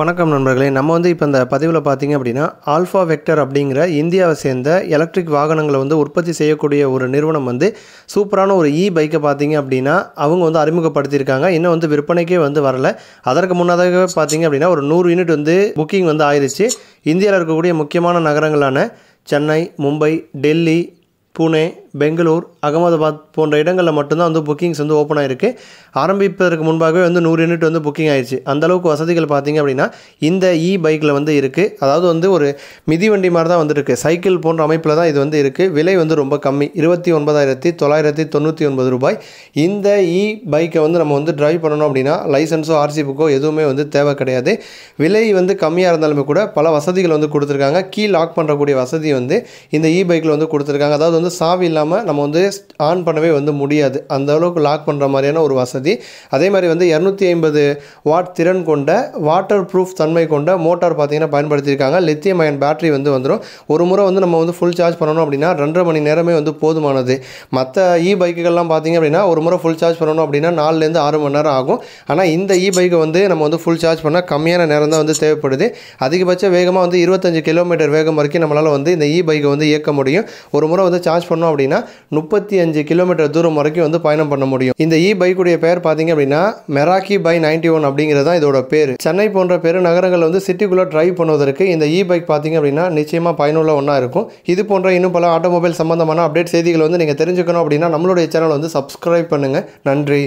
வணக்கம் நண்பர்களே நம்ம வந்து இப்போ இந்த பதிவில் பார்த்திங்க அப்படின்னா ஆல்ஃபா வெக்டர் அப்படிங்கிற இந்தியாவை சேர்ந்த எலக்ட்ரிக் வாகனங்களை வந்து உற்பத்தி செய்யக்கூடிய ஒரு நிறுவனம் வந்து சூப்பரான ஒரு இ பைக்கை பார்த்திங்க அப்படின்னா அவங்க வந்து அறிமுகப்படுத்தியிருக்காங்க இன்னும் வந்து விற்பனைக்கே வந்து வரல அதற்கு முன்னதாகவே பார்த்திங்க அப்படின்னா ஒரு நூறு யூனிட் வந்து புக்கிங் வந்து ஆயிடுச்சு இந்தியாவில் இருக்கக்கூடிய முக்கியமான நகரங்களான சென்னை மும்பை டெல்லி புனே பெங்களூர் அகமதாபாத் போன்ற இடங்களில் மட்டும்தான் வந்து புக்கிங்ஸ் வந்து ஓப்பன் ஆகிருக்கு ஆரம்பிப்பதற்கு முன்பாகவே வந்து நூறு யூனிட் வந்து புக்கிங் ஆயிடுச்சு அந்தளவுக்கு வசதிகள் பார்த்திங்க அப்படின்னா இந்த இ பைக்கில் வந்து இருக்குது அதாவது வந்து ஒரு மிதிவண்டி மாதிரி தான் வந்துருக்கு சைக்கிள் போன்ற அமைப்பில் தான் இது வந்து இருக்குது விலை வந்து ரொம்ப கம்மி இருபத்தி ஒன்பதாயிரத்தி தொள்ளாயிரத்தி தொண்ணூற்றி ஒன்பது ரூபாய் இந்த இ பைக்கை வந்து நம்ம வந்து ட்ரைவ் பண்ணணும் அப்படின்னா லைசன்ஸோ ஆர்சி புக்கோ எதுவுமே வந்து தேவை கிடையாது விலை வந்து கம்மியாக இருந்தாலுமே கூட பல வசதிகள் வந்து கொடுத்துருக்காங்க கீ லாக் பண்ணுறக்கூடிய வசதி வந்து இந்த இ பைக்கில் வந்து கொடுத்துருக்காங்க அதாவது வந்து சாவி இல்லாமல் நம்ம வந்து ஆன் பண்ணவே வந்து முடியாது அந்த அளவுக்கு லாக் பண்ணுற மாதிரியான ஒரு வசதி அதே மாதிரி வந்து இரநூத்தி ஐம்பது வாட் திறன் கொண்ட வாட்டர் ப்ரூஃப் தன்மை கொண்ட மோட்டார் பார்த்தீங்கன்னா பயன்படுத்தியிருக்காங்க லித்தியம் அயன் பேட்டரி வந்து வந்துடும் ஒரு முறை வந்து நம்ம வந்து ஃபுல் சார்ஜ் பண்ணணும் அப்படின்னா ரெண்டரை மணி நேரமே வந்து போதுமானது மற்ற இ பைக்குகள்லாம் பார்த்திங்க அப்படின்னா ஒரு முறை ஃபுல் சார்ஜ் பண்ணணும் அப்படின்னா நாலுலேருந்து ஆறு மணி நேரம் ஆகும் ஆனால் இந்த இ பைக்கை வந்து நம்ம வந்து ஃபுல் சார்ஜ் பண்ணால் கம்மியான நேரம் தான் வந்து தேவைப்படுது அதிகபட்ச வேகமாக வந்து இருபத்தஞ்சு கிலோமீட்டர் வேகம் வரைக்கும் நம்மளால் வந்து இந்த இ பைக்கை வந்து இயக்க முடியும் ஒரு முறை வந்து சார்ஜ் பண்ணோம் அப்படின்னா முப்பத்தி அஞ்சு கிலோமீட்டர் தூரம் வரைக்கும் வந்து பயணம் பண்ண முடியும் இந்த இ பைக்குடைய பேர் பார்த்தீங்க அப்படின்னா மெராக்கி பை நைன்டி ஒன் அப்படிங்கிறது தான் இதோட பேர் சென்னை போன்ற பெரு நகரங்கள் வந்து சிட்டிக்குள்ளே டிரைவ் பண்ணுவதற்கு இந்த இ பைக் பார்த்தீங்க அப்படின்னா நிச்சயமாக பயனுள்ள ஒன்றா இருக்கும் இது போன்ற இன்னும் பல ஆட்டோமொபைல் சம்பந்தமான அப்டேட் செய்திகள் வந்து நீங்கள் தெரிஞ்சுக்கணும் அப்படின்னா நம்மளுடைய சேனல் வந்து சப்ஸ்கிரைப் பண்ணுங்கள் நன்றி